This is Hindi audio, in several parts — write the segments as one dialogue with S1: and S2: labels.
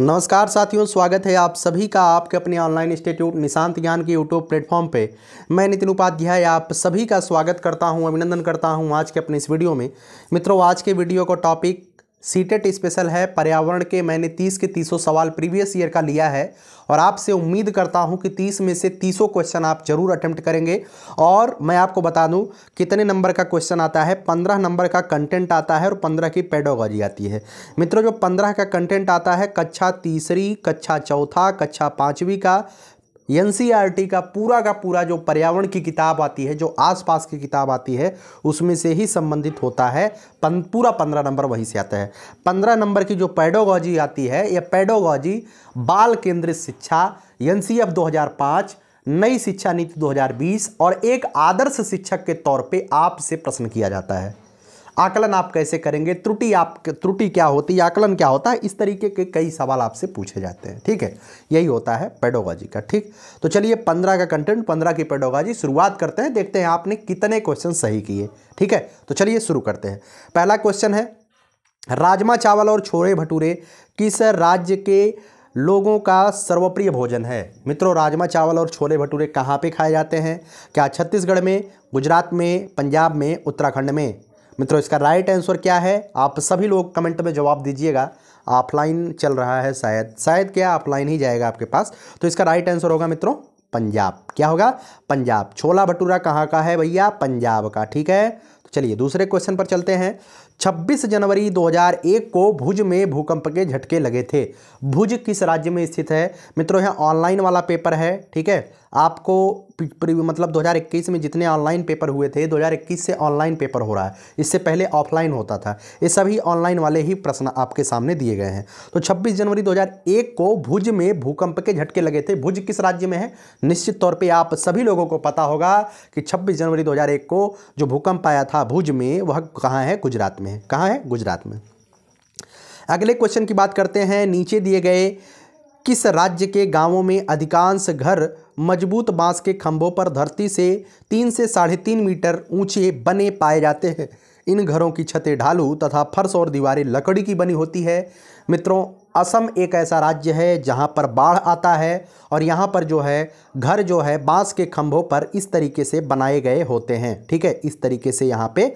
S1: नमस्कार साथियों स्वागत है आप सभी का आपके अपने ऑनलाइन इंस्टीट्यूट निशांत ज्ञान के यूट्यूब प्लेटफॉर्म पे मैं नितिन उपाध्याय आप सभी का स्वागत करता हूं अभिनंदन करता हूं आज के अपने इस वीडियो में मित्रों आज के वीडियो का टॉपिक सीटेट स्पेशल है पर्यावरण के मैंने तीस के तीसों सवाल प्रीवियस ईयर का लिया है और आपसे उम्मीद करता हूं कि तीस में से तीसों क्वेश्चन आप जरूर अटेम्प्ट करेंगे और मैं आपको बता दूं कितने नंबर का क्वेश्चन आता है पंद्रह नंबर का कंटेंट आता है और पंद्रह की पेडोगॉजी आती है मित्रों जो पंद्रह का कंटेंट आता है कक्षा तीसरी कक्षा चौथा कक्षा पाँचवीं का एन का पूरा का पूरा जो पर्यावरण की किताब आती है जो आसपास की किताब आती है उसमें से ही संबंधित होता है पन, पूरा पंद्रह नंबर वहीं से आता है पंद्रह नंबर की जो पैडोगॉजी आती है यह पैडोगॉजी बाल केंद्रित शिक्षा एन 2005 नई शिक्षा नीति 2020 और एक आदर्श शिक्षक के तौर पे आपसे प्रश्न किया जाता है आकलन आप कैसे करेंगे त्रुटि आप त्रुटि क्या होती है आकलन क्या होता है इस तरीके के कई सवाल आपसे पूछे जाते हैं ठीक है यही होता है पेडोगाजी का ठीक तो चलिए पंद्रह का कंटेंट पंद्रह की पेडोगाजी शुरुआत करते हैं देखते हैं आपने कितने क्वेश्चन सही किए ठीक है तो चलिए शुरू करते हैं पहला क्वेश्चन है राजमा चावल और छोरे भटूरे किस राज्य के लोगों का सर्वप्रिय भोजन है मित्रों राजमा चावल और छोले भटूरे कहाँ पे खाए जाते हैं क्या छत्तीसगढ़ में गुजरात में पंजाब में उत्तराखंड में मित्रों इसका राइट आंसर क्या है आप सभी लोग कमेंट में जवाब दीजिएगा ऑफलाइन चल रहा है शायद शायद क्या ऑफलाइन ही जाएगा आपके पास तो इसका राइट आंसर होगा मित्रों पंजाब क्या होगा पंजाब छोला भटूरा कहाँ का है भैया पंजाब का ठीक है तो चलिए दूसरे क्वेश्चन पर चलते हैं 26 जनवरी 2001 को भुज में भूकंप के झटके लगे थे भुज किस राज्य में स्थित है मित्रों यहाँ ऑनलाइन वाला पेपर है ठीक है आपको मतलब 2021 में जितने ऑनलाइन पेपर हुए थे 2021 से ऑनलाइन पेपर हो रहा है इससे पहले ऑफलाइन होता था ये सभी ऑनलाइन वाले ही प्रश्न आपके सामने दिए गए हैं तो 26 जनवरी 2001 को भुज में भूकंप के झटके लगे थे भुज किस राज्य में है निश्चित तौर पर आप सभी लोगों को पता होगा कि छब्बीस जनवरी दो को जो भूकंप आया था भुज में वह कहाँ है गुजरात में कहाँ है गुजरात में अगले क्वेश्चन की बात करते हैं नीचे दिए गए किस राज्य के गांवों में अधिकांश घर मजबूत बांस के खंभों पर धरती से तीन से साढ़े तीन मीटर ऊंचे बने पाए जाते हैं इन घरों की छतें ढालू तथा फर्श और दीवारें लकड़ी की बनी होती है मित्रों असम एक ऐसा राज्य है जहाँ पर बाढ़ आता है और यहाँ पर जो है घर जो है बांस के खंभों पर इस तरीके से बनाए गए होते हैं ठीक है इस तरीके से यहाँ पे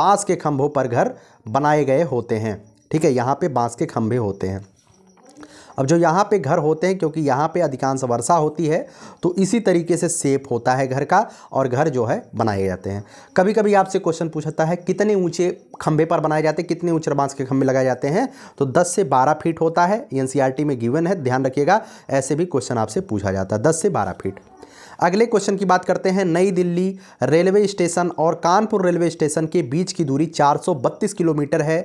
S1: बांस के खंभों पर घर बनाए गए होते हैं ठीक है यहाँ पे बांस के खंभे होते हैं अब जो यहाँ पे घर होते हैं क्योंकि यहाँ पे अधिकांश वर्षा होती है तो इसी तरीके से सेफ होता है घर का और घर जो है बनाए जाते हैं कभी कभी आपसे क्वेश्चन पूछता है कितने ऊँचे खंभे पर बनाए जाते हैं कितने ऊँचे बांस के खंभे लगाए जाते हैं तो दस से बारह फीट होता है एन में गिवन है ध्यान रखिएगा ऐसे भी क्वेश्चन आपसे पूछा जाता है दस से बारह फीट अगले क्वेश्चन की बात करते हैं नई दिल्ली रेलवे स्टेशन और कानपुर रेलवे स्टेशन के बीच की दूरी चार किलोमीटर है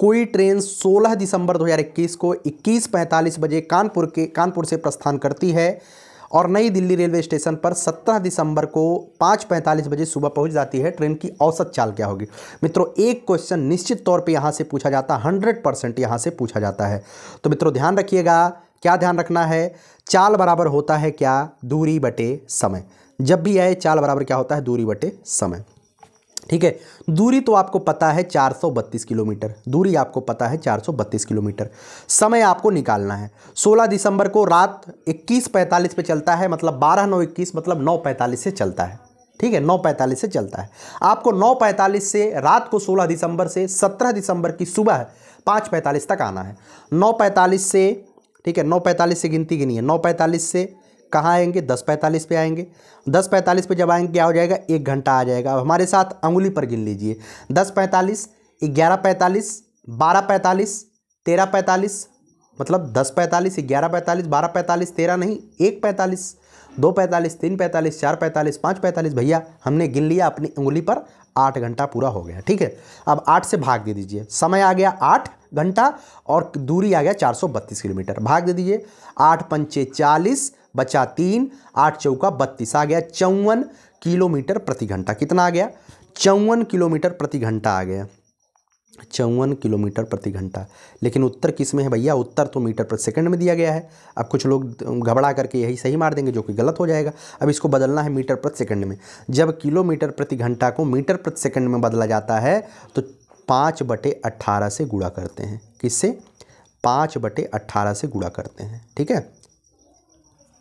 S1: कोई ट्रेन 16 दिसंबर 2021 को 21:45 बजे कानपुर के कानपुर से प्रस्थान करती है और नई दिल्ली रेलवे स्टेशन पर 17 दिसंबर को 5:45 बजे सुबह पहुंच जाती है ट्रेन की औसत चाल क्या होगी मित्रों एक क्वेश्चन निश्चित तौर पे यहाँ से पूछा जाता है हंड्रेड परसेंट यहाँ से पूछा जाता है तो मित्रों ध्यान रखिएगा क्या ध्यान रखना है चाल बराबर होता है क्या दूरी बटे समय जब भी आए चाल बराबर क्या होता है दूरी बटे समय ठीक है दूरी तो आपको पता है 432 किलोमीटर दूरी आपको पता है 432 किलोमीटर समय आपको निकालना है 16 दिसंबर को रात 21:45 पे चलता है मतलब 12 नौ इक्कीस मतलब 9:45 से चलता है ठीक है 9:45 से चलता है आपको 9:45 से रात को 16 दिसंबर से 17 दिसंबर की सुबह 5:45 तक आना है 9:45 से ठीक है 9:45 से गिनती गिनी है पैंतालीस से कहाँ आएंगे दस पैंतालीस पे आएंगे दस पैंतालीस पर जब आएंगे क्या हो जाएगा एक घंटा आ जाएगा अब हमारे साथ अंगुली पर गिन लीजिए दस पैंतालीस ग्यारह पैंतालीस बारह पैंतालीस तेरह पैंतालीस मतलब दस पैंतालीस ग्यारह पैंतालीस बारह पैंतालीस तेरह नहीं एक पैंतालीस दो पैंतालीस तीन पैंतालीस चार पैंतालीस पाँच पैंतालीस भैया हमने गिन लिया अपनी उंगली पर आठ घंटा पूरा हो गया ठीक है अब आठ से भाग दे दीजिए समय आ गया आठ घंटा और दूरी आ गया चार सौ बत्तीस किलोमीटर भाग दे दीजिए आठ पंचे चालीस बचा तीन आठ चौका बत्तीस आ गया चौवन किलोमीटर प्रति घंटा कितना आ गया चौवन किलोमीटर प्रति घंटा आ गया चौवन किलोमीटर प्रति घंटा लेकिन उत्तर किस में है भैया उत्तर तो मीटर प्रति सेकंड में दिया गया है अब कुछ लोग घबरा करके यही सही मार देंगे जो कि गलत हो जाएगा अब इसको बदलना है मीटर प्रति सेकंड में जब किलोमीटर प्रति घंटा को मीटर प्रति सेकंड में बदला जाता है तो पाँच बटे अट्ठारह से गुड़ा करते हैं किससे पाँच बटे अट्ठारह से गुड़ा करते हैं ठीक है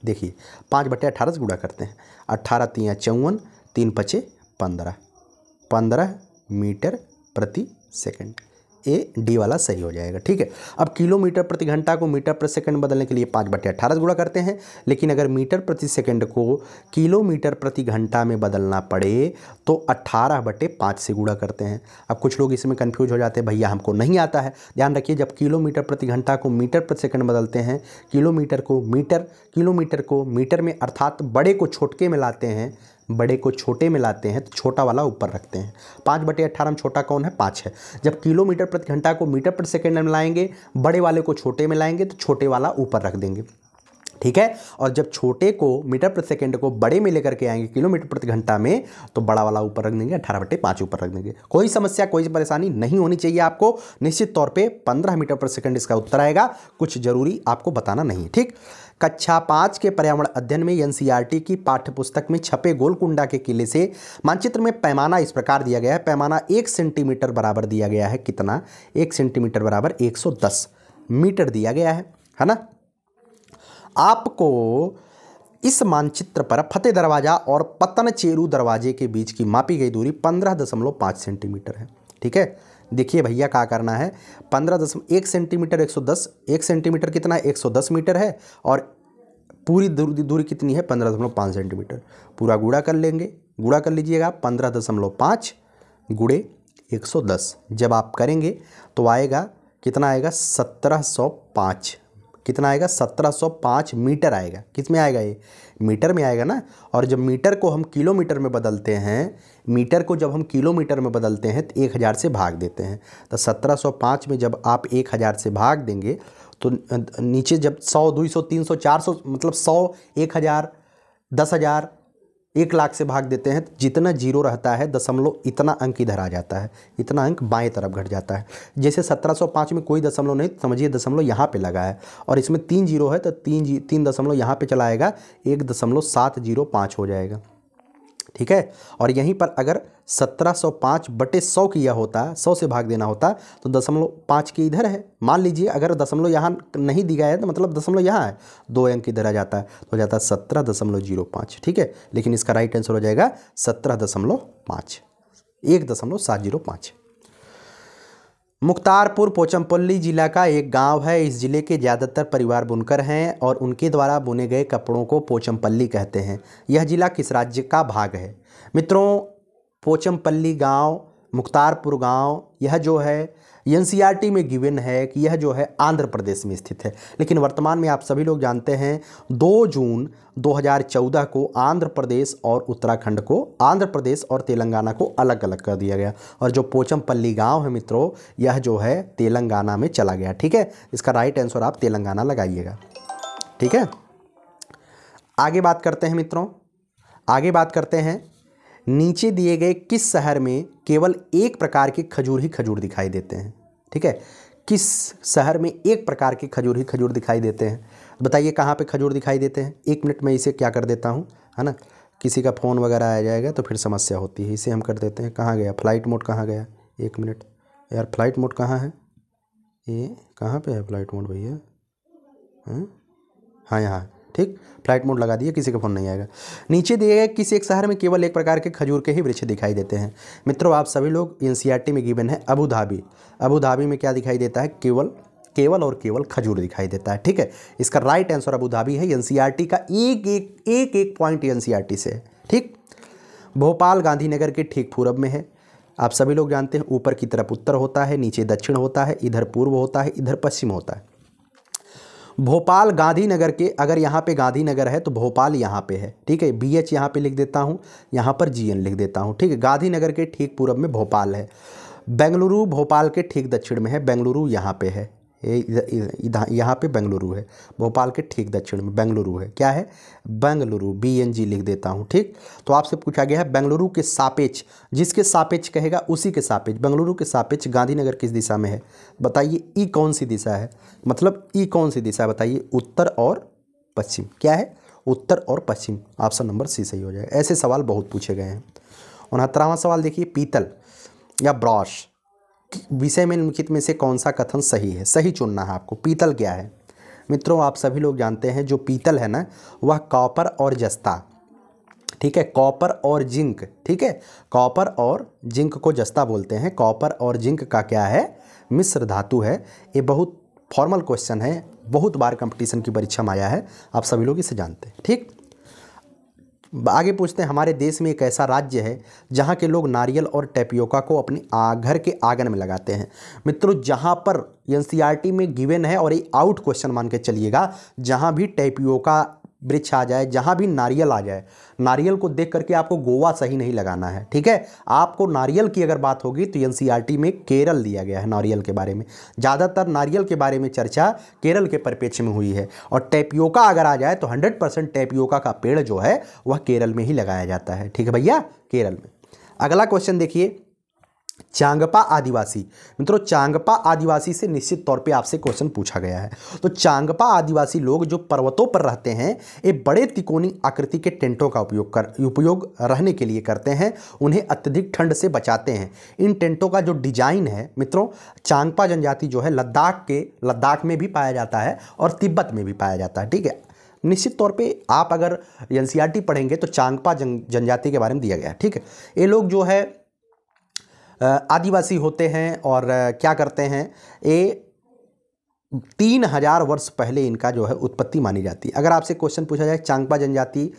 S1: देखिए पाँच बटे अट्ठारह से गुड़ा करते हैं अट्ठारह तीन चौवन तीन पचे पंद्रह पंद्रह मीटर प्रति सेकंड ए डी वाला सही हो जाएगा ठीक है अब किलोमीटर प्रति घंटा को मीटर प्रति सेकंड बदलने के लिए पाँच बटे अट्ठारह गुणा करते हैं लेकिन अगर मीटर प्रति सेकंड को किलोमीटर प्रति घंटा में बदलना पड़े तो अट्ठारह बटे पाँच से गुणा करते हैं अब कुछ लोग इसमें कन्फ्यूज हो जाते हैं भैया हमको नहीं आता है ध्यान रखिए जब किलोमीटर प्रति घंटा को मीटर प्रति सेकंड बदलते हैं किलोमीटर को मीटर किलोमीटर को मीटर में अर्थात बड़े को छोटके में लाते हैं बड़े को छोटे में लाते हैं तो छोटा वाला ऊपर रखते हैं पाँच बटे अट्ठारह में छोटा कौन है पाँच है जब किलोमीटर प्रति घंटा को मीटर प्रति सेकेंड में लाएंगे बड़े वाले को छोटे में लाएंगे तो छोटे वाला ऊपर रख देंगे ठीक है और जब छोटे को मीटर प्रति सेकेंड को बड़े में लेकर के आएंगे किलोमीटर प्रति घंटा में तो बड़ा वाला ऊपर रख देंगे अठारह बटे पाँच ऊपर रख देंगे कोई समस्या कोई परेशानी नहीं होनी चाहिए आपको निश्चित तौर पे पंद्रह मीटर प्रति सेकेंड इसका उत्तर आएगा कुछ जरूरी आपको बताना नहीं है ठीक कक्षा पाँच के पर्यावरण अध्ययन में एन की पाठ्यपुस्तक में छपे गोलकुंडा के किले से मानचित्र में पैमाना इस प्रकार दिया गया है पैमाना एक सेंटीमीटर बराबर दिया गया है कितना एक सेंटीमीटर बराबर एक मीटर दिया गया है है ना आपको इस मानचित्र पर फतेह दरवाज़ा और पतन चेरू दरवाजे के बीच की मापी गई दूरी पंद्रह दशमलव पाँच सेंटीमीटर है ठीक है देखिए भैया क्या करना है पंद्रह दशमलव एक सेंटीमीटर एक सौ दस एक सेंटीमीटर कितना है एक सौ दस मीटर है और पूरी दूरी दूरी कितनी है पंद्रह दशमलव पाँच सेंटीमीटर पूरा गुड़ा कर लेंगे गुड़ा कर लीजिएगा पंद्रह दशमलव पाँच गुड़े एक सौ दस जब आप करेंगे तो आएगा कितना आएगा सत्रह सौ पाँच कितना आएगा 1705 मीटर आएगा किस में आएगा ये मीटर में आएगा ना और जब मीटर को हम किलोमीटर में बदलते हैं मीटर को जब हम किलोमीटर में बदलते हैं तो एक हज़ार से भाग देते हैं तो 1705 में जब आप एक हज़ार से भाग देंगे तो नीचे जब सौ दो सौ तीन सौ चार सौ मतलब सौ एक हज़ार दस हज़ार एक लाख से भाग देते हैं जितना जीरो रहता है दशमलव इतना अंक इधर आ जाता है इतना अंक बाएं तरफ घट जाता है जैसे 1705 में कोई दशमलव नहीं समझिए दशमलव यहाँ पे लगा है और इसमें तीन जीरो है तो तीन जी तीन दशमलव यहाँ पर चलाएगा एक दशमलव सात जीरो पाँच हो जाएगा ठीक है और यहीं पर अगर 1705 बटे 100 किया होता 100 से भाग देना होता तो दशमलव पाँच की इधर है मान लीजिए अगर दशमलव यहाँ नहीं दी है तो मतलब दशमलव यहाँ है दो अंक इधर आ जाता है तो हो जाता है सत्रह दशमलव जीरो पाँच ठीक है लेकिन इसका राइट आंसर हो जाएगा सत्रह दशमलव पाँच एक दशमलव सात जीरो पाँच मुख्तारपुर पोचमपल्ली ज़िला का एक गांव है इस ज़िले के ज़्यादातर परिवार बुनकर हैं और उनके द्वारा बुने गए कपड़ों को पोचमपल्ली कहते हैं यह ज़िला किस राज्य का भाग है मित्रों पोचमपल्ली गांव मुख्तारपुर गांव यह जो है एन में गिवन है कि यह जो है आंध्र प्रदेश में स्थित है लेकिन वर्तमान में आप सभी लोग जानते हैं दो जून 2014 को आंध्र प्रदेश और उत्तराखंड को आंध्र प्रदेश और तेलंगाना को अलग अलग कर दिया गया और जो पोचमपल्ली गांव है मित्रों यह जो है तेलंगाना में चला गया ठीक है इसका राइट आंसर आप तेलंगाना लगाइएगा ठीक है आगे बात करते हैं मित्रों आगे बात करते हैं नीचे दिए गए किस शहर में केवल एक प्रकार के खजूर ही खजूर दिखाई देते हैं ठीक है किस शहर में एक प्रकार के खजूर ही खजूर दिखाई देते हैं बताइए कहाँ पे खजूर दिखाई देते हैं एक मिनट में इसे क्या कर देता हूँ है ना किसी का फ़ोन वगैरह आ जाएगा तो फिर समस्या होती है इसे हम कर देते हैं कहाँ गया फ्लाइट मोड कहाँ गया एक मिनट यार फ्लाइट मोड कहाँ है ये कहाँ पे है फ्लाइट मोड भैया हाँ यहाँ ठीक फ्लाइट मोड लगा दिए किसी का फ़ोन नहीं आएगा नीचे दिए गए किसी एक शहर में केवल एक प्रकार के खजूर के ही वृक्ष दिखाई देते हैं मित्रों आप सभी लोग एन में गिवन है अबू धाबी अबू धाबी में क्या दिखाई देता है केवल केवल और केवल खजूर दिखाई देता है ठीक है इसका राइट आंसर अबू धाबी है एन का एक एक एक एक पॉइंट एन से है ठीक भोपाल गांधीनगर के ठीक पूरब में है आप सभी लोग जानते हैं ऊपर की तरफ उत्तर होता है नीचे दक्षिण होता है इधर पूर्व होता है इधर पश्चिम होता है भोपाल गांधीनगर के अगर यहाँ पे गांधीनगर है तो भोपाल यहाँ पे है ठीक है बी एच यहाँ पर लिख देता हूँ यहाँ पर जी एन लिख देता हूँ ठीक है गांधीनगर के ठीक पूर्व में भोपाल है बेंगलुरु भोपाल के ठीक दक्षिण में है बेंगलुरु यहाँ पे है यहाँ पे बेंगलुरु है भोपाल के ठीक दक्षिण में बेंगलुरु है क्या है बेंगलुरु बी एन जी लिख देता हूँ ठीक तो आपसे पूछा गया है बेंगलुरु के सापेक्ष जिसके सापेक्ष कहेगा उसी के सापेक्ष बेंगलुरु के सापेक्ष गांधीनगर किस दिशा में है बताइए ई कौन सी दिशा है मतलब ई कौन सी दिशा बताइए उत्तर और पश्चिम क्या है उत्तर और पश्चिम ऑप्शन नंबर सी सही हो जाएगा ऐसे सवाल बहुत पूछे गए हैं उनहत्तरवा सवाल देखिए पीतल या ब्रॉश विषय में निम्नलिखित में से कौन सा कथन सही है सही चुनना है आपको पीतल क्या है मित्रों आप सभी लोग जानते हैं जो पीतल है ना वह कॉपर और जस्ता ठीक है कॉपर और जिंक ठीक है कॉपर और जिंक को जस्ता बोलते हैं कॉपर और जिंक का क्या है मिश्र धातु है ये बहुत फॉर्मल क्वेश्चन है बहुत बार कंपटीशन की परीक्षा में आया है आप सभी लोग इसे जानते हैं ठीक आगे पूछते हैं हमारे देश में एक ऐसा राज्य है जहाँ के लोग नारियल और टेपियोका को अपने आ, घर के आंगन में लगाते हैं मित्रों जहाँ पर एन में गिवेन है और ये आउट क्वेश्चन मान के चलिएगा जहाँ भी टेपियोका वृक्ष आ जाए जहाँ भी नारियल आ जाए नारियल को देख करके आपको गोवा सही नहीं लगाना है ठीक है आपको नारियल की अगर बात होगी तो एन में केरल दिया गया है नारियल के बारे में ज़्यादातर नारियल के बारे में चर्चा केरल के परिपेक्ष में हुई है और टेपियोका अगर आ जाए तो हंड्रेड परसेंट टेपियोका का पेड़ जो है वह केरल में ही लगाया जाता है ठीक है भैया केरल में अगला क्वेश्चन देखिए चांगपा आदिवासी मित्रों चांगपा आदिवासी से निश्चित तौर पे आपसे क्वेश्चन पूछा गया है तो चांगपा आदिवासी लोग जो पर्वतों पर रहते हैं ये बड़े तिकोनी आकृति के टेंटों का उपयोग कर उपयोग रहने के लिए करते हैं उन्हें अत्यधिक ठंड से बचाते हैं इन टेंटों का जो डिजाइन है मित्रों चांगपा जनजाति जो है लद्दाख के लद्दाख में भी पाया जाता है और तिब्बत में भी पाया जाता है ठीक है निश्चित तौर पे आप अगर एन पढ़ेंगे तो चांगपा जन जनजाति के बारे में दिया गया ठीक है ये लोग जो है आदिवासी होते हैं और क्या करते हैं ये तीन हज़ार वर्ष पहले इनका जो है उत्पत्ति मानी जाती है अगर आपसे क्वेश्चन पूछा जाए चांगपा जनजाति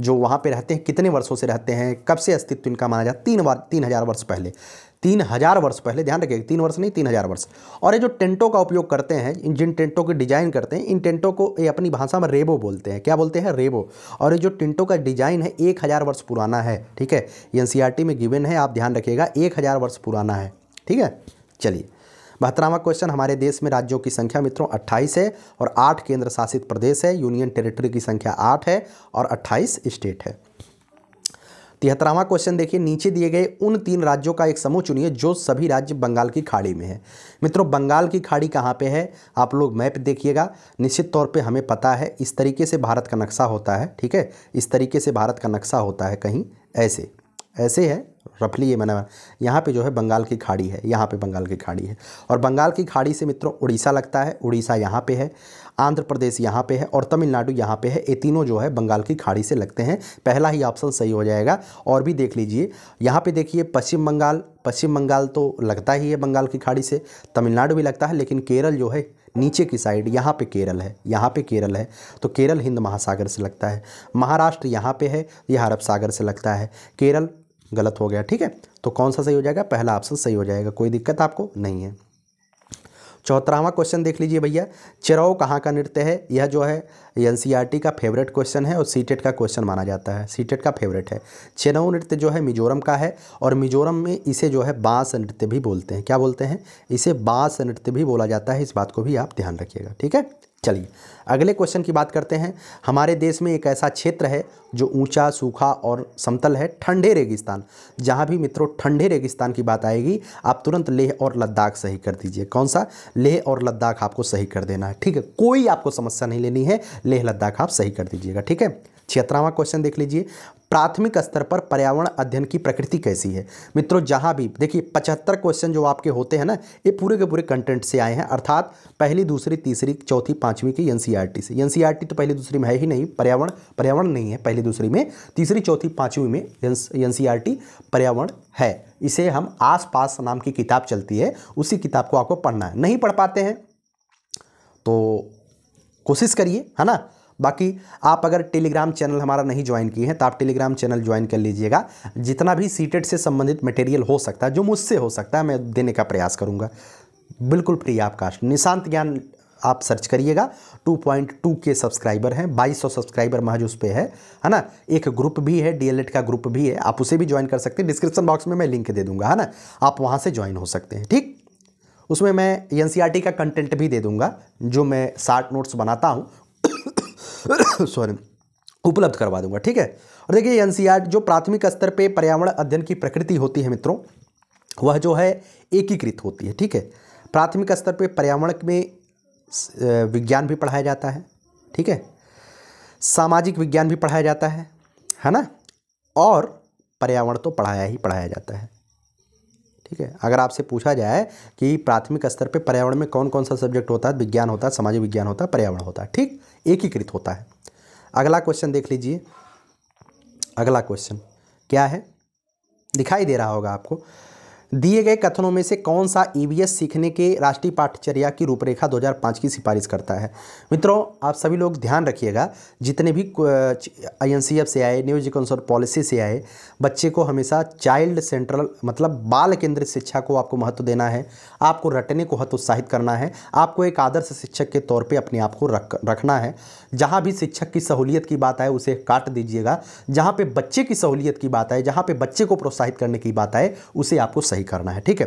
S1: जो वहाँ पे रहते हैं कितने वर्षों से रहते हैं कब से अस्तित्व इनका माना जाता है तीन बार तीन हज़ार वर्ष पहले तीन हज़ार वर्ष पहले ध्यान रखिएगा तीन वर्ष नहीं तीन हज़ार वर्ष और ये जो टेंटों का उपयोग करते हैं इन जिन टेंटों की डिज़ाइन करते हैं इन टेंटों को ये अपनी भाषा में रेबो बोलते हैं क्या बोलते हैं रेबो और ये जो टेंटों का डिज़ाइन है एक हज़ार वर्ष पुराना है ठीक है आर टी में गिवन है आप ध्यान रखिएगा एक हज़ार वर्ष पुराना है ठीक है चलिए बहत्तरवा क्वेश्चन हमारे देश में राज्यों की संख्या मित्रों अट्ठाईस है और आठ केंद्र शासित प्रदेश है यूनियन टेरिटरी की संख्या आठ है और अट्ठाईस स्टेट है तिहत्तरवा क्वेश्चन देखिए नीचे दिए गए उन तीन राज्यों का एक समूह चुनिए जो सभी राज्य बंगाल की खाड़ी में है मित्रों बंगाल की खाड़ी कहाँ पे है आप लोग मैप देखिएगा निश्चित तौर पे हमें पता है इस तरीके से भारत का नक्शा होता है ठीक है इस तरीके से भारत का नक्शा होता है कहीं ऐसे ऐसे है रफली ये मैंने यहाँ पे जो है बंगाल की खाड़ी है यहाँ पे बंगाल की खाड़ी है और बंगाल की खाड़ी से मित्रों उड़ीसा लगता है उड़ीसा यहाँ पे है आंध्र प्रदेश यहाँ पे है और तमिलनाडु यहाँ पे है ये तीनों जो है बंगाल की खाड़ी से लगते हैं पहला ही ऑप्शन सही हो जाएगा और भी देख लीजिए यहाँ पे देखिए पश्चिम बंगाल पश्चिम बंगाल तो लगता ही है बंगाल की खाड़ी से तमिलनाडु भी लगता है लेकिन केरल जो है नीचे की साइड यहाँ पे केरल है यहाँ पे केरल है तो केरल हिंद महासागर से लगता है महाराष्ट्र यहाँ पे है यह अरब सागर से लगता है केरल गलत हो गया ठीक है तो कौन सा सही हो जाएगा पहला ऑप्शन सही हो जाएगा कोई दिक्कत आपको नहीं है चौथावा क्वेश्चन देख लीजिए भैया चिराव कहाँ का नृत्य है यह जो है एन e का फेवरेट क्वेश्चन है और सीटेट e का क्वेश्चन माना जाता है सीटेट e का फेवरेट है चिराव नृत्य जो है मिजोरम का है और मिजोरम में इसे जो है बांस नृत्य भी बोलते हैं क्या बोलते हैं इसे बांस नृत्य भी बोला जाता है इस बात को भी आप ध्यान रखिएगा ठीक है चलिए अगले क्वेश्चन की बात करते हैं हमारे देश में एक ऐसा क्षेत्र है जो ऊंचा सूखा और समतल है ठंडे रेगिस्तान जहां भी मित्रों ठंडे रेगिस्तान की बात आएगी आप तुरंत लेह और लद्दाख सही कर दीजिए कौन सा लेह और लद्दाख आपको सही कर देना है ठीक है कोई आपको समस्या नहीं लेनी है लेह लद्दाख आप सही कर दीजिएगा ठीक है छिहत्तरवां क्वेश्चन देख लीजिए प्राथमिक स्तर पर पर्यावरण अध्ययन की प्रकृति कैसी है मित्रों जहाँ भी देखिए पचहत्तर क्वेश्चन जो आपके होते हैं ना ये पूरे के पूरे कंटेंट से आए हैं अर्थात पहली दूसरी तीसरी चौथी पाँचवीं की एन e से एन e तो पहली दूसरी में है ही नहीं पर्यावरण पर्यावरण नहीं है पहली दूसरी में तीसरी चौथी पाँचवीं में एन e पर्यावरण है इसे हम पास नाम की किताब चलती है उसी किताब को आपको पढ़ना है नहीं पढ़ पाते हैं तो कोशिश करिए है ना बाकी आप अगर टेलीग्राम चैनल हमारा नहीं ज्वाइन किए हैं तो आप टेलीग्राम चैनल ज्वाइन कर लीजिएगा जितना भी सीटेड से संबंधित मटेरियल हो सकता है जो मुझसे हो सकता है मैं देने का प्रयास करूँगा बिल्कुल फ्री आप कास्ट निशांत ज्ञान आप सर्च करिएगा 2.2 के सब्सक्राइबर हैं 2200 सब्सक्राइबर महज उस पर है है ना एक ग्रुप भी है डी का ग्रुप भी है आप उसे भी ज्वाइन कर सकते हैं डिस्क्रिप्शन बॉक्स में मैं लिंक दे दूंगा है ना आप वहाँ से ज्वाइन हो सकते हैं ठीक उसमें मैं एन e का कंटेंट भी दे दूंगा जो मैं शार्ट नोट्स बनाता हूँ सॉरी उपलब्ध करवा दूंगा ठीक है और देखिए एन जो प्राथमिक स्तर पर पर्यावरण अध्ययन की प्रकृति होती है मित्रों वह जो है एकीकृत होती है ठीक है प्राथमिक स्तर पर पर्यावरण में विज्ञान भी पढ़ाया जाता है ठीक है सामाजिक विज्ञान भी पढ़ाया जाता है है ना और पर्यावरण तो पढ़ाया ही पढ़ाया जाता है ठीक है अगर आपसे पूछा जाए कि प्राथमिक स्तर पर पर्यावरण में कौन कौन सा सब्जेक्ट होता है विज्ञान होता है सामाजिक विज्ञान होता है पर्यावरण होता है ठीक एकीकृत होता है अगला क्वेश्चन देख लीजिए अगला क्वेश्चन क्या है दिखाई दे रहा होगा आपको दिए गए कथनों में से कौन सा ईवीएस e सीखने के राष्ट्रीय पाठ्यचर्या की रूपरेखा 2005 की सिफारिश करता है मित्रों आप सभी लोग ध्यान रखिएगा जितने भी आई एन सी एफ से आए न्यूज कंसोल पॉलिसी से आए बच्चे को हमेशा चाइल्ड सेंट्रल मतलब बाल केंद्रित शिक्षा को आपको महत्व देना है आपको रटने को हतोत्साहित करना है आपको एक आदर्श शिक्षक के तौर पर अपने आप को रख रखना है जहाँ भी शिक्षक की सहूलियत की बात आए उसे काट दीजिएगा जहाँ पर बच्चे की सहूलियत की बात आए जहाँ पर बच्चे को प्रोत्साहित करने की बात आए उसे आपको सही करना है ठीक है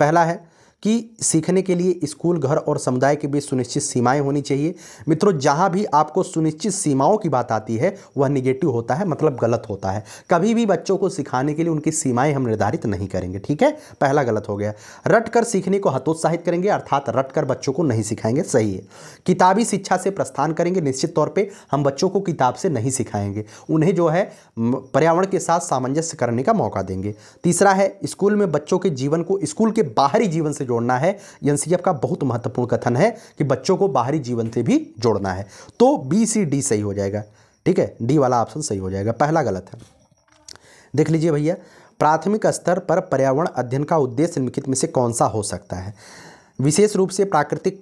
S1: पहला है कि सीखने के लिए स्कूल घर और समुदाय के बीच सुनिश्चित सीमाएं होनी चाहिए मित्रों जहां भी आपको सुनिश्चित सीमाओं की बात आती है वह निगेटिव होता है मतलब गलत होता है कभी भी बच्चों को सिखाने के लिए उनकी सीमाएं हम निर्धारित नहीं करेंगे ठीक है पहला गलत हो गया रट कर सीखने को हतोत्साहित करेंगे अर्थात रट कर बच्चों को नहीं सिखाएंगे सही है किताबी शिक्षा से प्रस्थान करेंगे निश्चित तौर पर हम बच्चों को किताब से नहीं सिखाएंगे उन्हें जो है पर्यावरण के साथ सामंजस्य करने का मौका देंगे तीसरा है स्कूल में बच्चों के जीवन को स्कूल के बाहरी जीवन से जोड़ना है एनसीएफ का बहुत महत्वपूर्ण कथन है कि बच्चों को बाहरी जीवन से भी जोड़ना है तो बी सी डी सही हो जाएगा ठीक है डी वाला ऑप्शन सही हो जाएगा पहला गलत है देख लीजिए भैया प्राथमिक स्तर पर पर्यावरण अध्ययन का उद्देश्य निम्नलिखित में से कौन सा हो सकता है विशेष रूप से प्राकृतिक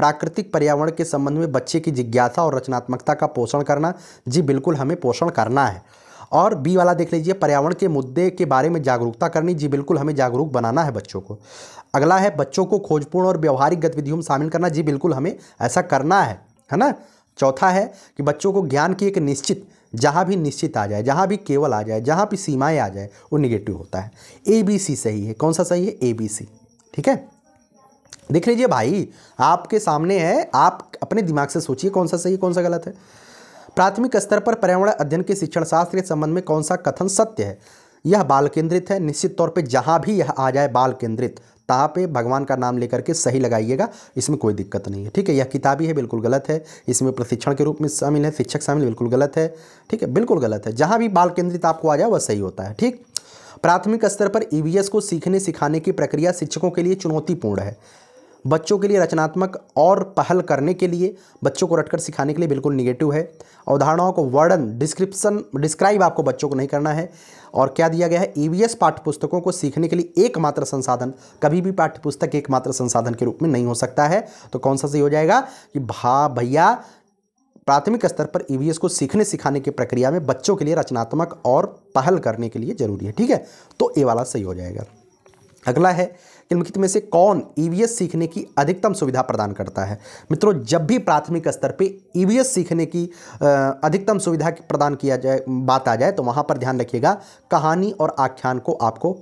S1: प्राकृतिक पर्यावरण के संबंध में बच्चे की जिज्ञासा और रचनात्मकता का पोषण करना जी बिल्कुल हमें पोषण करना है और बी वाला देख लीजिए पर्यावरण के मुद्दे के बारे में जागरूकता करनी जी बिल्कुल हमें जागरूक बनाना है बच्चों को अगला है बच्चों को खोजपूर्ण और व्यवहारिक गतिविधियों में शामिल करना जी बिल्कुल हमें ऐसा करना है है ना चौथा है कि बच्चों को ज्ञान की एक निश्चित जहाँ भी निश्चित आ जाए जहाँ भी केवल आ जाए जहाँ भी सीमाएं आ जाए वो निगेटिव होता है ए बी सी सही है कौन सा सही है ए बी सी ठीक है देख लीजिए भाई आपके सामने है आप अपने दिमाग से सोचिए कौन सा सही कौन सा गलत है प्राथमिक स्तर पर पर्यावरण अध्ययन के शिक्षण शास्त्र के संबंध में कौन सा कथन सत्य है यह बाल केंद्रित है निश्चित तौर पर जहाँ भी यह आ जाए बाल केंद्रित ता पे भगवान का नाम लेकर के सही लगाइएगा इसमें कोई दिक्कत नहीं है ठीक है यह किताबी है बिल्कुल गलत है इसमें प्रशिक्षण के रूप में शामिल है शिक्षक शामिल बिल्कुल गलत है ठीक है बिल्कुल गलत है जहाँ भी बाल केंद्रित आपको आ जाए वह सही होता है ठीक प्राथमिक स्तर पर ईवीएस e को सीखने सिखाने की प्रक्रिया शिक्षकों के लिए चुनौतीपूर्ण है बच्चों के लिए रचनात्मक और पहल करने के लिए बच्चों को रटकर सिखाने के लिए बिल्कुल निगेटिव है अवधारणाओं को वर्णन डिस्क्रिप्शन डिस्क्राइब आपको बच्चों को नहीं करना है और क्या दिया गया है ईवीएस e पाठ्यपुस्तकों को सीखने के लिए एकमात्र संसाधन कभी भी पाठ्यपुस्तक एकमात्र संसाधन के रूप में नहीं हो सकता है तो कौन सा सही हो जाएगा कि भा भैया प्राथमिक स्तर पर ई e को सीखने सिखाने की प्रक्रिया में बच्चों के लिए रचनात्मक और पहल करने के लिए जरूरी है ठीक है तो ए वाला सही हो जाएगा अगला है निम्नलिखित में से कौन ईवीएस e सीखने की अधिकतम सुविधा प्रदान करता है मित्रों जब भी प्राथमिक स्तर पे ईवीएस e सीखने की अधिकतम सुविधा प्रदान किया जाए बात आ जाए तो वहाँ पर ध्यान रखिएगा कहानी और आख्यान को आपको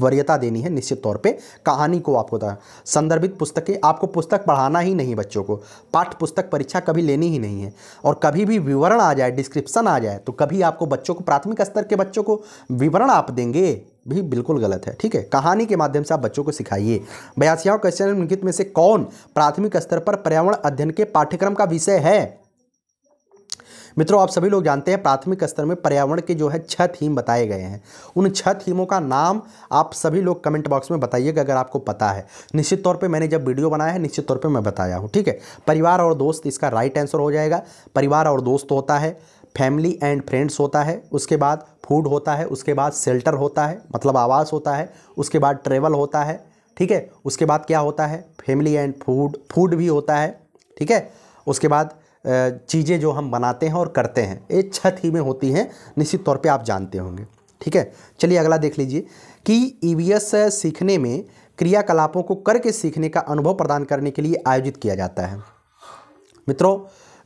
S1: वरीयता देनी है निश्चित तौर पे कहानी को आपको संदर्भित पुस्तकें आपको पुस्तक पढ़ाना ही नहीं बच्चों को पाठ पुस्तक परीक्षा कभी लेनी ही नहीं है और कभी भी विवरण आ जाए डिस्क्रिप्शन आ जाए तो कभी आपको बच्चों को प्राथमिक स्तर के बच्चों को विवरण आप देंगे भी बिल्कुल गलत है ठीक है कहानी के माध्यम से आप बच्चों को सिखाइए बयासियाओं क्वेश्चन निम्नलिखित में से कौन प्राथमिक स्तर पर पर्यावरण अध्ययन के पाठ्यक्रम का विषय है मित्रों आप सभी लोग जानते हैं प्राथमिक स्तर में पर्यावरण के जो है छह थीम बताए गए हैं उन छह थीमों का नाम आप सभी लोग कमेंट बॉक्स में बताइएगा अगर आपको पता है निश्चित तौर पर मैंने जब वीडियो बनाया है निश्चित तौर पर मैं बताया हूँ ठीक है परिवार और दोस्त इसका राइट आंसर हो जाएगा परिवार और दोस्त होता है फैमिली एंड फ्रेंड्स होता है उसके बाद फूड होता है उसके बाद शेल्टर होता है मतलब आवास होता है उसके बाद ट्रेवल होता है ठीक है उसके बाद क्या होता है फैमिली एंड फूड फूड भी होता है ठीक है उसके बाद चीज़ें जो हम बनाते हैं और करते हैं ये छत ही में होती हैं निश्चित तौर पे आप जानते होंगे ठीक है चलिए अगला देख लीजिए कि ई e सीखने में क्रियाकलापों को करके सीखने का अनुभव प्रदान करने के लिए आयोजित किया जाता है मित्रों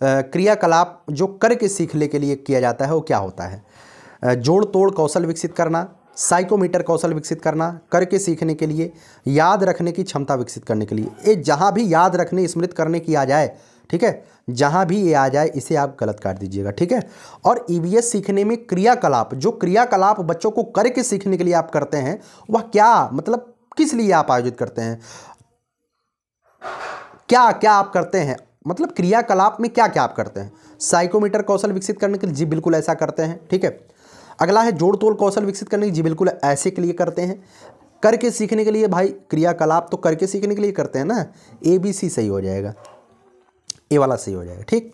S1: क्रियाकलाप जो करके सीखने के लिए किया जाता है वो क्या होता है जोड़ तोड़ कौशल विकसित करना साइकोमीटर कौशल विकसित करना करके सीखने के लिए याद रखने की क्षमता विकसित करने के लिए ये जहाँ भी याद रखने स्मृत करने की आ जाए ठीक है जहाँ भी ये आ जाए इसे आप गलत काट दीजिएगा ठीक है और ई e सीखने में क्रियाकलाप जो क्रियाकलाप बच्चों को करके सीखने के लिए आप करते हैं वह क्या मतलब किस लिए आप आयोजित करते हैं क्या क्या आप करते हैं मतलब क्रियाकलाप में क्या क्या आप करते हैं साइकोमीटर कौशल विकसित करने के लिए जी बिल्कुल ऐसा करते हैं ठीक है अगला है जोड़ तोड़ कौशल विकसित करने की जी बिल्कुल ऐसे के लिए करते हैं करके सीखने के लिए भाई क्रियाकलाप तो करके सीखने के लिए करते हैं ना ए बी सी सही हो जाएगा ए वाला सही हो जाएगा ठीक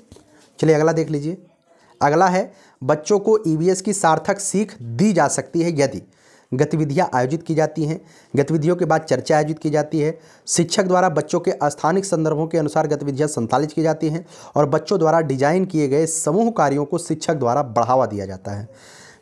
S1: चलिए अगला देख लीजिए अगला है बच्चों को ई e की सार्थक सीख दी जा सकती है यदि गतिविधियां आयोजित की जाती हैं गतिविधियों के बाद चर्चा आयोजित की जाती है शिक्षक द्वारा बच्चों के स्थानिक संदर्भों के अनुसार गतिविधियां संचालित की जाती हैं और बच्चों द्वारा डिजाइन किए गए समूह कार्यों को शिक्षक द्वारा बढ़ावा दिया जाता है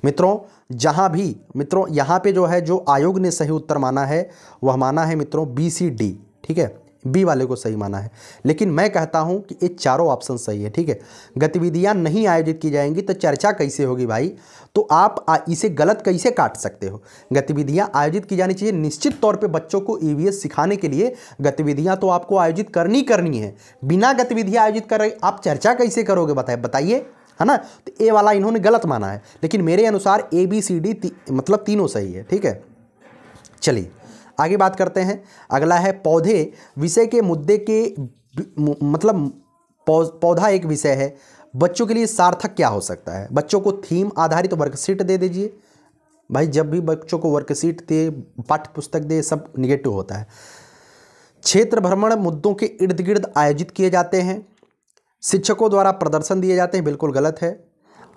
S1: मित्रों जहां भी मित्रों यहां पे जो है जो आयोग ने सही उत्तर माना है वह माना है मित्रों बी सी डी ठीक है बी वाले को सही माना है लेकिन मैं कहता हूं कि ये चारों ऑप्शन सही है ठीक है गतिविधियां नहीं आयोजित की जाएंगी तो चर्चा कैसे होगी भाई तो आप इसे गलत कैसे काट सकते हो गतिविधियां आयोजित की जानी चाहिए निश्चित तौर पे बच्चों को ई e सिखाने के लिए गतिविधियां तो आपको आयोजित करनी करनी है बिना गतिविधियाँ आयोजित कर रही आप चर्चा कैसे करोगे बताए बताइए है ना तो ए वाला इन्होंने गलत माना है लेकिन मेरे अनुसार ए बी सी डी मतलब तीनों सही है ठीक है चलिए आगे बात करते हैं अगला है पौधे विषय के मुद्दे के मतलब पौधा एक विषय है बच्चों के लिए सार्थक क्या हो सकता है बच्चों को थीम आधारित तो वर्कशीट दे दीजिए भाई जब भी बच्चों को वर्कशीट दे पाठ्य पुस्तक दे सब निगेटिव होता है क्षेत्र भ्रमण मुद्दों के इर्द गिर्द आयोजित किए जाते हैं शिक्षकों द्वारा प्रदर्शन दिए जाते हैं बिल्कुल गलत है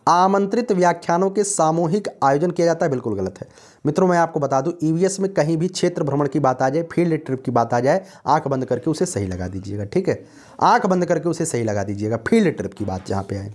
S1: आमंत्रित व्याख्यानों के सामूहिक आयोजन किया जाता है बिल्कुल गलत है मित्रों मैं आपको बता दूं ईवीएस e में कहीं भी क्षेत्र भ्रमण की बात आ जाए फील्ड ट्रिप की बात आ जाए आंख बंद करके उसे सही लगा दीजिएगा ठीक है आंख बंद करके उसे सही लगा दीजिएगा फील्ड ट्रिप की बात जहाँ पे आए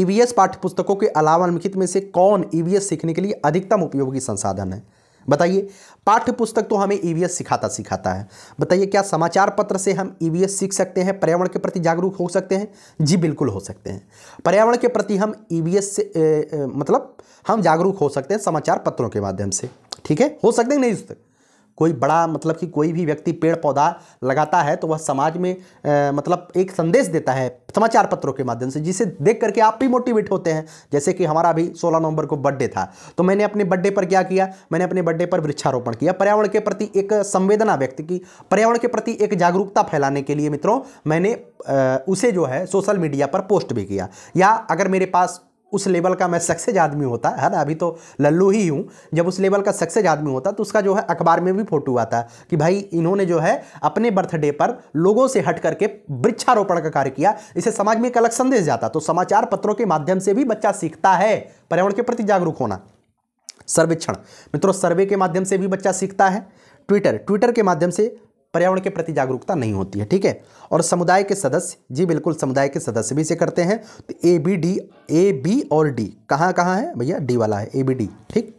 S1: ईवीएस e पाठ्यपुस्तकों के अलावा लिखित में से कौन ईवीएस e सीखने के लिए अधिकतम उपयोगी संसाधन है बताइए पाठ्य पुस्तक तो हमें ईवीएस e सिखाता सिखाता है बताइए क्या समाचार पत्र से हम ईवीएस e सीख सकते हैं पर्यावरण के प्रति जागरूक हो सकते हैं जी बिल्कुल हो सकते हैं पर्यावरण के प्रति हम ईवीएस e से ए, ए, मतलब हम जागरूक हो सकते हैं समाचार पत्रों के माध्यम से ठीक है हो सकते हैं नहीं हो सकते कोई बड़ा मतलब कि कोई भी व्यक्ति पेड़ पौधा लगाता है तो वह समाज में आ, मतलब एक संदेश देता है समाचार पत्रों के माध्यम से जिसे देख करके आप भी मोटिवेट होते हैं जैसे कि हमारा भी 16 नवंबर को बर्थडे था तो मैंने अपने बर्थडे पर क्या किया मैंने अपने बर्थडे पर वृक्षारोपण किया पर्यावरण के प्रति एक संवेदना व्यक्त की पर्यावरण के प्रति एक जागरूकता फैलाने के लिए मित्रों मैंने उसे जो है सोशल मीडिया पर पोस्ट भी किया या अगर मेरे पास उस लेवल का मैं सक्सेज आदमी होता है ना अभी तो लल्लू ही हूँ जब उस लेवल का सक्सेज आदमी होता तो उसका जो है अखबार में भी फोटो आता है कि भाई इन्होंने जो है अपने बर्थडे पर लोगों से हट करके वृक्षारोपण का कार्य किया इसे समाज में एक अलग संदेश जाता तो समाचार पत्रों के माध्यम से भी बच्चा सीखता है पर्यावरण के प्रति जागरूक होना सर्वेक्षण मित्रों सर्वे के माध्यम से भी बच्चा सीखता है ट्विटर ट्विटर के माध्यम से पर्यावरण के प्रति जागरूकता नहीं होती है ठीक है और समुदाय के सदस्य जी बिल्कुल समुदाय के सदस्य भी इसे करते हैं तो A B D A B और डी कहाँ कहाँ है भैया डी वाला है ए बी डी ठीक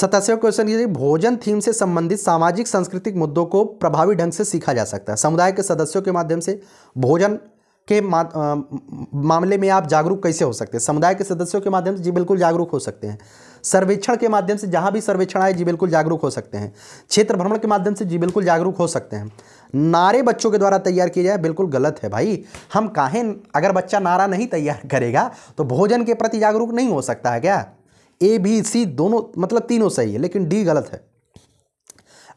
S1: सतासीवा क्वेश्चन ये भोजन थीम से संबंधित सामाजिक सांस्कृतिक मुद्दों को प्रभावी ढंग से सीखा जा सकता है समुदाय के सदस्यों के माध्यम से भोजन के मामले में आप जागरूक कैसे हो सकते हैं समुदाय के सदस्यों के माध्यम से जी बिल्कुल जागरूक हो सकते हैं सर्वेक्षण के माध्यम से जहां भी सर्वेक्षण आए जी बिल्कुल जागरूक हो सकते हैं क्षेत्र भ्रमण के माध्यम से जी बिल्कुल जागरूक हो सकते हैं नारे बच्चों के द्वारा तैयार किए जाए बिल्कुल गलत है भाई हम काहें अगर बच्चा नारा नहीं तैयार करेगा तो भोजन के प्रति जागरूक नहीं हो सकता है क्या ए बी सी दोनों मतलब तीनों सही है लेकिन डी गलत है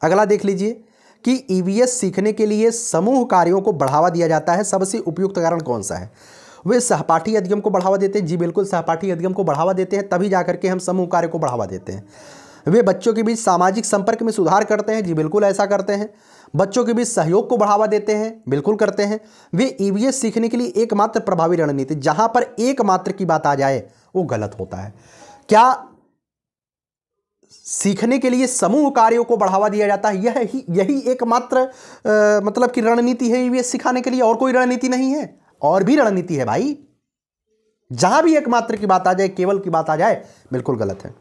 S1: अगला देख लीजिए कि ईवीएस e सीखने के लिए समूह कार्यों को बढ़ावा दिया जाता है सबसे उपयुक्त कारण कौन सा है वे सहपाठी अधिगम को बढ़ावा देते हैं जी बिल्कुल सहपाठी अधिगम को बढ़ावा देते हैं तभी जा करके हम समूह कार्य को बढ़ावा देते हैं वे बच्चों के बीच सामाजिक संपर्क में सुधार करते हैं जी बिल्कुल ऐसा करते हैं बच्चों के बीच सहयोग को बढ़ावा देते हैं बिल्कुल करते हैं वे ईवीएस e सीखने के लिए एकमात्र प्रभावी रणनीति जहां पर एकमात्र की बात आ जाए वो गलत होता है क्या सीखने के लिए समूह कार्यों को बढ़ावा दिया जाता है यह ही यही एकमात्र मतलब कि रणनीति है ये सिखाने के लिए और कोई रणनीति नहीं है और भी रणनीति है भाई जहां भी एकमात्र की बात आ जाए केवल की बात आ जाए बिल्कुल गलत है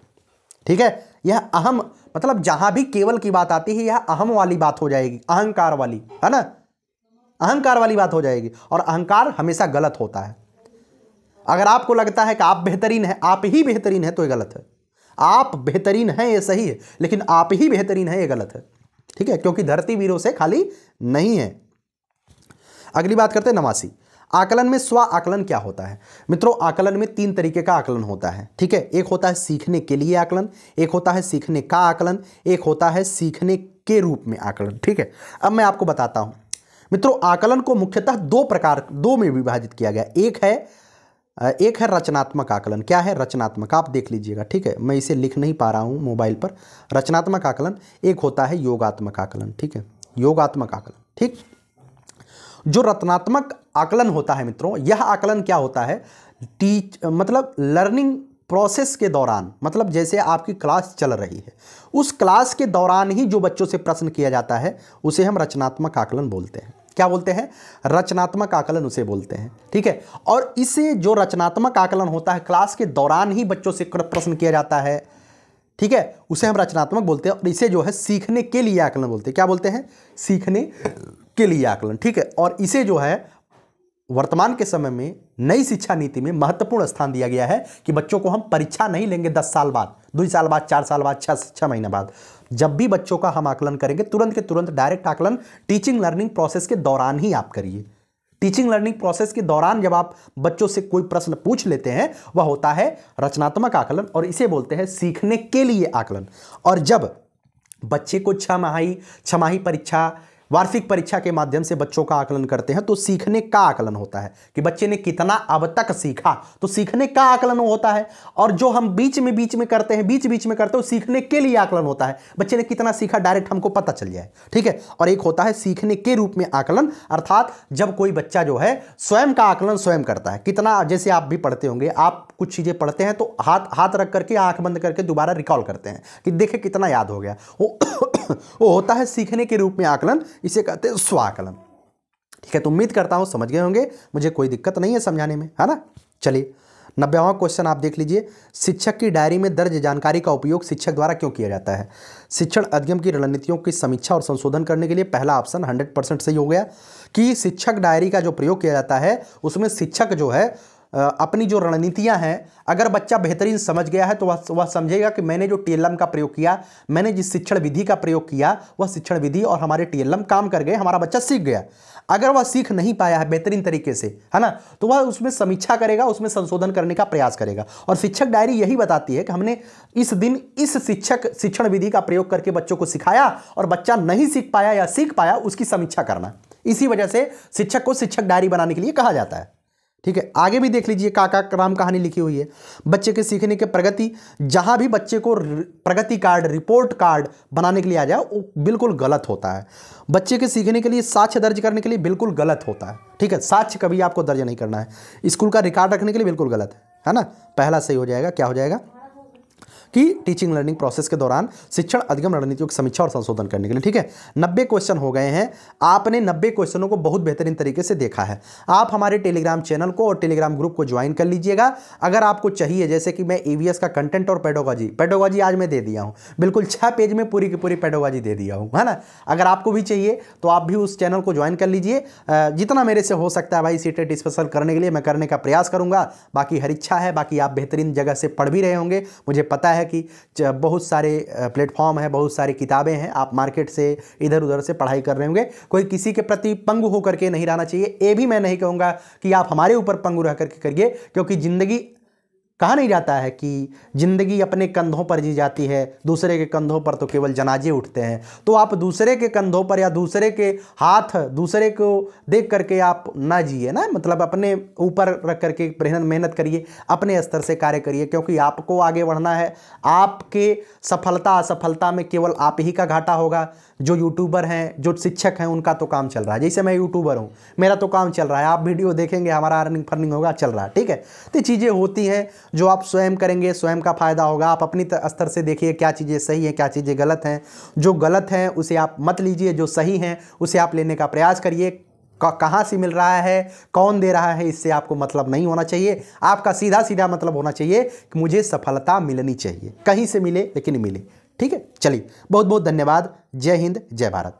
S1: ठीक है यह अहम मतलब जहां भी केवल की बात आती है यह अहम वाली बात हो जाएगी अहंकार वाली है ना अहंकार वाली बात हो जाएगी और अहंकार हमेशा गलत होता है अगर आपको लगता है कि आप बेहतरीन है आप ही बेहतरीन है तो यह गलत है आप बेहतरीन हैं ये सही है लेकिन आप ही बेहतरीन हैं ये गलत है ठीक है क्योंकि धरती वीरों से खाली नहीं है अगली बात करते हैं नवासी आकलन में स्व आकलन क्या होता है मित्रों आकलन में तीन तरीके का आकलन होता है ठीक है एक होता है सीखने के लिए आकलन एक होता है सीखने का आकलन एक होता है सीखने के रूप में आकलन ठीक है अब मैं आपको बताता हूं मित्रों आकलन को मुख्यतः दो प्रकार दो में विभाजित किया गया एक है एक है रचनात्मक आकलन क्या है रचनात्मक आप देख लीजिएगा ठीक है मैं इसे लिख नहीं पा रहा हूँ मोबाइल पर रचनात्मक आकलन एक होता है योगात्मक आकलन ठीक है योगात्मक आकलन ठीक जो रचनात्मक आकलन होता है मित्रों यह आकलन क्या होता है टीच मतलब लर्निंग प्रोसेस के दौरान मतलब जैसे आपकी क्लास चल रही है उस क्लास के दौरान ही जो बच्चों से प्रश्न किया जाता है उसे हम रचनात्मक आकलन बोलते हैं क्या बोलते हैं रचनात्मक आकलन उसे बोलते हैं ठीक है और इसे जो रचनात्मक आकलन होता है क्लास के दौरान ही बच्चों से प्रश्न किया जाता है ठीक है उसे हम रचनात्मक बोलते हैं और इसे जो है सीखने के लिए आकलन बोलते हैं क्या बोलते हैं सीखने के लिए आकलन ठीक है और इसे जो है वर्तमान के समय में नई शिक्षा नीति में महत्वपूर्ण स्थान दिया गया है कि बच्चों को हम परीक्षा नहीं लेंगे दस साल बाद दो साल बाद चार साल बाद छः छः महीने बाद जब भी बच्चों का हम आकलन करेंगे तुरंत के तुरंत डायरेक्ट आकलन टीचिंग लर्निंग प्रोसेस के दौरान ही आप करिए टीचिंग लर्निंग प्रोसेस के दौरान जब आप बच्चों से कोई प्रश्न पूछ लेते हैं वह होता है रचनात्मक आकलन और इसे बोलते हैं सीखने के लिए आकलन और जब बच्चे को छमाही छमाही परीक्षा वार्षिक परीक्षा के माध्यम से बच्चों का आकलन करते हैं तो सीखने का आकलन होता है कि बच्चे ने कितना अब तक सीखा तो सीखने का आकलन होता है और जो हम बीच में बीच में करते हैं बीच बीच में करते हैं सीखने के लिए आकलन होता है बच्चे ने कितना सीखा डायरेक्ट हमको पता चल जाए ठीक है और एक होता है सीखने के रूप में आकलन अर्थात जब कोई बच्चा जो है स्वयं का आकलन स्वयं करता है कितना जैसे आप भी पढ़ते होंगे आप कुछ चीज़ें पढ़ते हैं तो हाथ हाथ रख करके आंख बंद करके दोबारा रिकॉल करते हैं कि देखे कितना याद हो गया वो वो होता है सीखने के रूप में आकलन इसे कहते हैं स्वाकलन ठीक है तो उम्मीद करता हूँ समझ गए होंगे मुझे कोई दिक्कत नहीं है समझाने में है ना चलिए नब्बेवा क्वेश्चन आप देख लीजिए शिक्षक की डायरी में दर्ज जानकारी का उपयोग शिक्षक द्वारा क्यों किया जाता है शिक्षण अधिगम की रणनीतियों की समीक्षा और संशोधन करने के लिए पहला ऑप्शन 100 परसेंट सही हो गया कि शिक्षक डायरी का जो प्रयोग किया जाता है उसमें शिक्षक जो है अपनी जो रणनीतियाँ हैं अगर बच्चा बेहतरीन समझ गया है तो वह वह समझेगा कि मैंने जो टीएलएम का प्रयोग किया मैंने जिस शिक्षण विधि का प्रयोग किया वह शिक्षण विधि और हमारे टीएलएम काम कर गए हमारा बच्चा सीख गया अगर वह सीख नहीं पाया है बेहतरीन तरीके से है ना तो वह उसमें समीक्षा करेगा उसमें संशोधन करने का प्रयास करेगा और शिक्षक डायरी यही बताती है कि हमने इस दिन इस शिक्षक शिक्षण विधि का प्रयोग करके बच्चों को सिखाया और बच्चा नहीं सीख पाया या सीख पाया उसकी समीक्षा करना इसी वजह से शिक्षक को शिक्षक डायरी बनाने के लिए कहा जाता है ठीक है आगे भी देख लीजिए काका राम कहानी लिखी हुई है बच्चे के सीखने के प्रगति जहां भी बच्चे को प्रगति कार्ड रिपोर्ट कार्ड बनाने के लिए आ जाए वो बिल्कुल गलत होता है बच्चे के सीखने के लिए साक्ष्य दर्ज करने के लिए बिल्कुल गलत होता है ठीक है साक्ष्य कभी आपको दर्ज नहीं करना है स्कूल का रिकॉर्ड रखने के लिए बिल्कुल गलत है है ना पहला सही हो जाएगा क्या हो जाएगा कि टीचिंग लर्निंग प्रोसेस के दौरान शिक्षण अधिगम रणनीतियों की समीक्षा और संशोधन करने के लिए ठीक है नब्बे क्वेश्चन हो गए हैं आपने नब्बे क्वेश्चनों को बहुत बेहतरीन तरीके से देखा है आप हमारे टेलीग्राम चैनल को और टेलीग्राम ग्रुप को ज्वाइन कर लीजिएगा अगर आपको चाहिए जैसे कि मैं ईवीएस का कंटेंट और पेडोगॉजी पेडोगॉजी आज मैं दे दिया हूँ बिल्कुल छः पेज में पूरी की पूरी पेडोगॉजी दे दिया हूँ है ना अगर आपको भी चाहिए तो आप भी उस चैनल को ज्वाइन कर लीजिए जितना मेरे से हो सकता है भाई सीटेट स्पेशल e करने के लिए मैं करने का प्रयास करूंगा बाकी हर इच्छा है बाकी आप बेहतरीन जगह से पढ़ भी रहे होंगे मुझे पता है है कि बहुत सारे प्लेटफॉर्म है बहुत सारी किताबें हैं आप मार्केट से इधर उधर से पढ़ाई कर रहे होंगे कोई किसी के प्रति पंगु होकर के नहीं रहना चाहिए ये भी मैं नहीं कहूँगा कि आप हमारे ऊपर पंगु रह करके करिए क्योंकि ज़िंदगी कहा नहीं जाता है कि ज़िंदगी अपने कंधों पर जी जाती है दूसरे के कंधों पर तो केवल जनाजे उठते हैं तो आप दूसरे के कंधों पर या दूसरे के हाथ दूसरे को देख करके आप ना जिए ना मतलब अपने ऊपर रख करके मेहनत करिए अपने स्तर से कार्य करिए क्योंकि आपको आगे बढ़ना है आपके सफलता असफलता में केवल आप ही का घाटा होगा जो यूट्यूबर हैं जो शिक्षक हैं उनका तो काम चल रहा है जैसे मैं यूट्यूबर हूँ मेरा तो काम चल रहा है आप वीडियो देखेंगे हमारा अर्निंग फर्निंग होगा चल रहा है ठीक है तो चीज़ें होती हैं जो आप स्वयं करेंगे स्वयं का फ़ायदा होगा आप अपनी स्तर से देखिए क्या चीज़ें सही हैं क्या चीज़ें गलत हैं जो गलत हैं उसे आप मत लीजिए जो सही हैं उसे आप लेने का प्रयास करिए कहाँ से मिल रहा है कौन दे रहा है इससे आपको मतलब नहीं होना चाहिए आपका सीधा सीधा मतलब होना चाहिए कि मुझे सफलता मिलनी चाहिए कहीं से मिले लेकिन मिले ठीक है चलिए बहुत बहुत धन्यवाद जय हिंद जय भारत